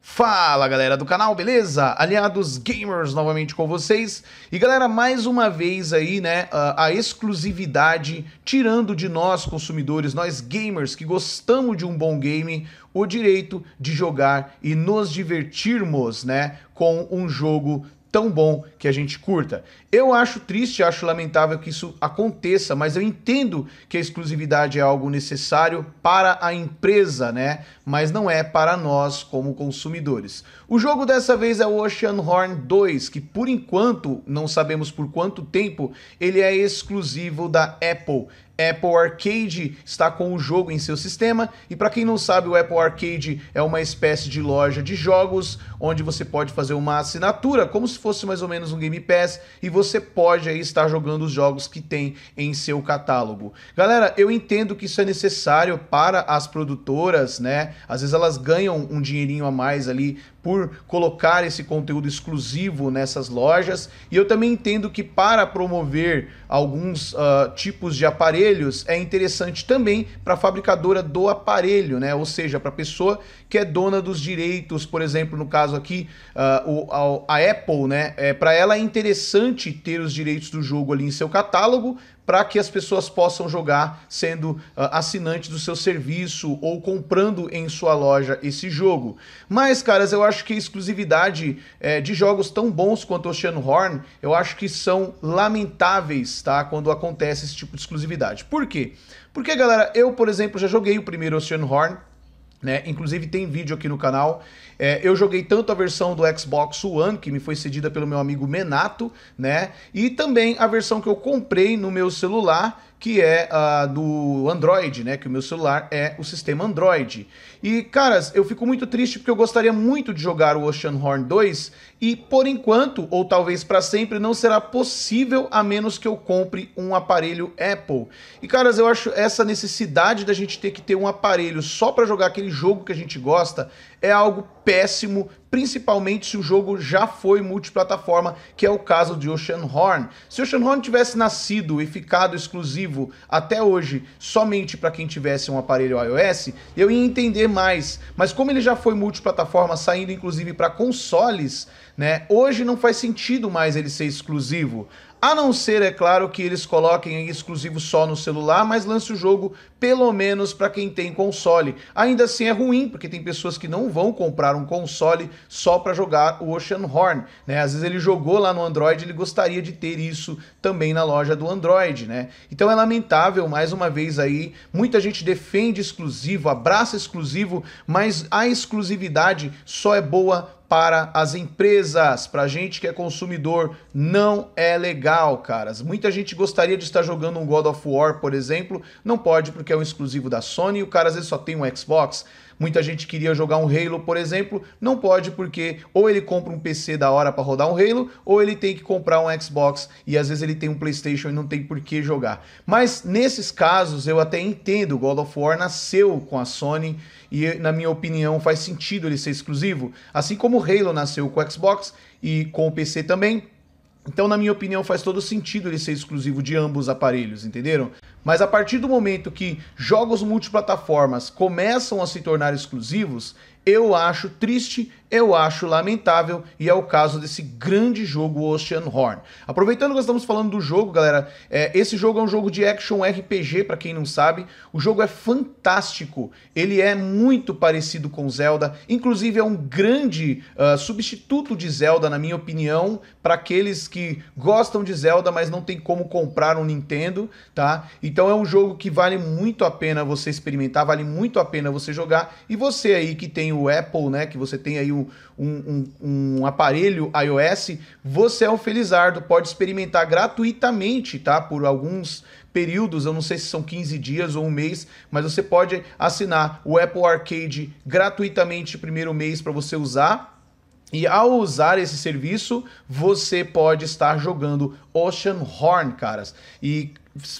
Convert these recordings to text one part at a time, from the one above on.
Fala galera do canal, beleza? Aliados Gamers novamente com vocês. E galera, mais uma vez aí, né, a, a, exclusividade tirando de nós consumidores, nós gamers que gostamos de um bom game, o direito de jogar e nos divertirmos, né, com um jogo tão bom que a gente curta. Eu acho triste, acho lamentável que isso aconteça, mas eu entendo que a exclusividade é algo necessário para a empresa, né? Mas não é para nós como consumidores. O jogo dessa vez é o Oceanhorn 2, que por enquanto não sabemos por quanto tempo ele é exclusivo da Apple. Apple Arcade está com o jogo em seu sistema e para quem não sabe, o Apple Arcade é uma espécie de loja de jogos onde você pode fazer uma assinatura, como se fosse mais ou menos um Game Pass, e você pode aí estar jogando os jogos que tem em seu catálogo. Galera, eu entendo que isso é necessário para as produtoras, né? Às vezes elas ganham um dinheirinho a mais ali por colocar esse conteúdo exclusivo nessas lojas, e eu também entendo que para promover alguns uh, tipos de aparelhos aparelhos é interessante também para a fabricadora do aparelho, né? Ou seja, para a pessoa que é dona dos direitos, por exemplo, no caso aqui, uh, o, a, a, Apple, né? É, para ela é interessante ter os direitos do jogo ali em seu catálogo, para que as pessoas possam jogar sendo uh, assinante do seu serviço ou comprando em sua loja esse jogo. Mas, caras, eu acho que exclusividade é, de jogos tão bons quanto Ocean Horn, eu acho que são lamentáveis, tá? Quando acontece esse tipo de exclusividade. Por quê? Porque, galera, eu, por exemplo, já joguei o primeiro Ocean Horn, né? Inclusive tem vídeo aqui no canal. É, eu joguei tanto a versão do Xbox One, que me foi cedida pelo meu amigo Menato, né? E também a versão que eu comprei no meu celular, que é a ah, do Android, né? Que o meu celular é o sistema Android. E, caras, eu fico muito triste porque eu gostaria muito de jogar o Ocean Horn 2 e, por enquanto, ou talvez para sempre, não será possível a menos que eu compre um aparelho Apple. E, caras, eu acho essa necessidade da gente ter que ter um aparelho só para jogar aquele jogo que a gente gosta é algo péssimo, principalmente se o jogo já foi multiplataforma, que é o caso de Oceanhorn. Se Oceanhorn tivesse nascido e ficado exclusivo até hoje somente para quem tivesse um aparelho iOS, eu ia entender mais, mas como ele já foi multiplataforma, saindo inclusive para consoles, né? Hoje não faz sentido mais ele ser exclusivo. A não ser, é claro, que eles coloquem exclusivo só no celular, mas lance o jogo pelo menos para quem tem console. Ainda assim é ruim, porque tem pessoas que não vão comprar um console só para jogar o Ocean Horn, né? Às vezes ele jogou lá no Android, ele gostaria de ter isso também na loja do Android, né? Então é lamentável, mais uma vez aí, muita gente defende exclusivo, abraça exclusivo, mas a exclusividade só é boa para as empresas, para a gente que é consumidor, não é legal, caras. Muita gente gostaria de estar jogando um God of War, por exemplo, não pode porque é um exclusivo da Sony e o cara às vezes só tem um Xbox. Muita gente queria jogar um Halo, por exemplo, não pode porque ou ele compra um PC da hora para rodar um Halo, ou ele tem que comprar um Xbox e às vezes ele tem um PlayStation e não tem por que jogar. Mas nesses casos eu até entendo, God of War nasceu com a Sony e na minha opinião faz sentido ele ser exclusivo, assim como o Halo nasceu com o Xbox e com o PC também então, na minha opinião, faz todo sentido ele ser exclusivo de ambos os aparelhos, entenderam? Mas a partir do momento que jogos multiplataformas começam a se tornar exclusivos, eu acho triste eu acho lamentável e é o caso desse grande jogo Ocean Horn. Aproveitando que estamos falando do jogo, galera, é, esse jogo é um jogo de action RPG, para quem não sabe. O jogo é fantástico, ele é muito parecido com Zelda, inclusive é um grande uh, substituto de Zelda, na minha opinião, para aqueles que gostam de Zelda, mas não tem como comprar um Nintendo, tá? Então é um jogo que vale muito a pena você experimentar, vale muito a pena você jogar. E você aí que tem o Apple, né, que você tem aí um, um, um, aparelho iOS, você é um felizardo, pode experimentar gratuitamente, tá? Por alguns períodos, eu não sei se são 15 dias ou um mês, mas você pode assinar o Apple Arcade gratuitamente primeiro mês para você usar. E ao usar esse serviço, você pode estar jogando Ocean Horn, caras. E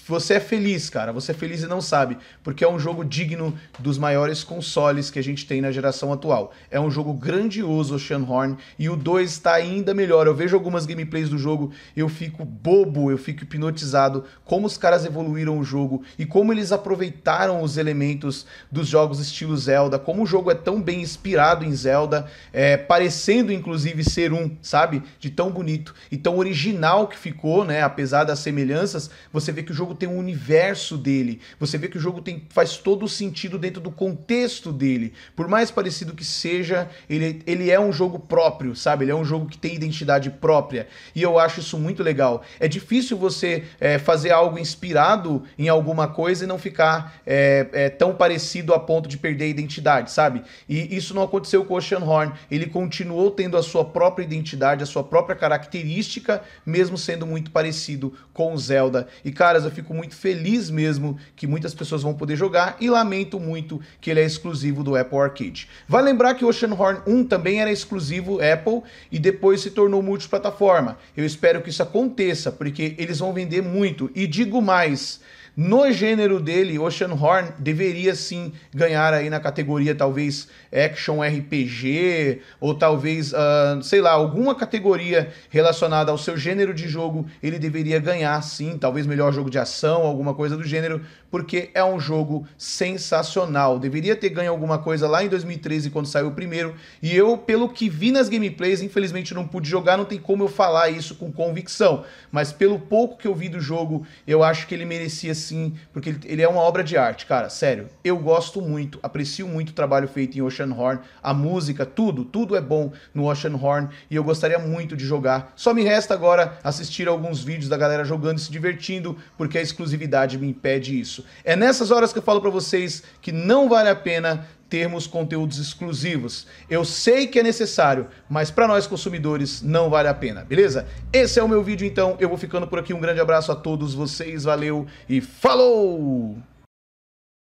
você é feliz, cara. Você é feliz e não sabe, porque é um jogo digno dos maiores consoles que a gente tem na geração atual. É um jogo grandioso, Horn e o 2 está ainda melhor. Eu vejo algumas gameplays do jogo, eu fico bobo, eu fico hipnotizado como os caras evoluíram o jogo e como eles aproveitaram os elementos dos jogos estilo Zelda, como o jogo é tão bem inspirado em Zelda, é, parecendo inclusive ser um, sabe? De tão bonito e tão original que ficou, né? Apesar das semelhanças, você vê que que o jogo tem um universo dele, você vê que o jogo tem, faz todo o sentido dentro do contexto dele. Por mais parecido que seja, ele, ele é um jogo próprio, sabe? Ele é um jogo que tem identidade própria. E eu acho isso muito legal. É difícil você é, fazer algo inspirado em alguma coisa e não ficar é, é, tão parecido a ponto de perder a identidade, sabe? E isso não aconteceu com Ocean Horn. Ele continuou tendo a sua própria identidade, a sua própria característica, mesmo sendo muito parecido com o Zelda. E, cara, caras, eu fico muito feliz mesmo que muitas pessoas vão poder jogar e lamento muito que ele é exclusivo do Apple Arcade. Vai lembrar que Oceanhorn 1 também era exclusivo Apple e depois se tornou multiplataforma. Eu espero que isso aconteça, porque eles vão vender muito. E digo mais, no gênero dele, Ocean Horn deveria sim ganhar aí na categoria talvez action RPG ou talvez, uh, sei lá, alguma categoria relacionada ao seu gênero de jogo, ele deveria ganhar sim, talvez melhor jogo de ação, alguma coisa do gênero, porque é um jogo sensacional. Deveria ter ganho alguma coisa lá em 2013 quando saiu o primeiro, e eu, pelo que vi nas gameplays, infelizmente não pude jogar, não tem como eu falar isso com convicção, mas pelo pouco que eu vi do jogo, eu acho que ele merecia sim, porque ele, ele, é uma obra de arte, cara, sério. Eu gosto muito, aprecio muito o trabalho feito em Ocean Horn, a música, tudo, tudo é bom no Ocean Horn e eu gostaria muito de jogar. Só me resta agora assistir alguns vídeos da galera jogando e se divertindo, porque a exclusividade me impede isso. É nessas horas que eu falo para vocês que não vale a pena termos conteúdos exclusivos. Eu sei que é necessário, mas para nós consumidores não vale a pena, beleza? Esse é o meu vídeo, então eu vou ficando por aqui. Um grande abraço a todos vocês, valeu e falou!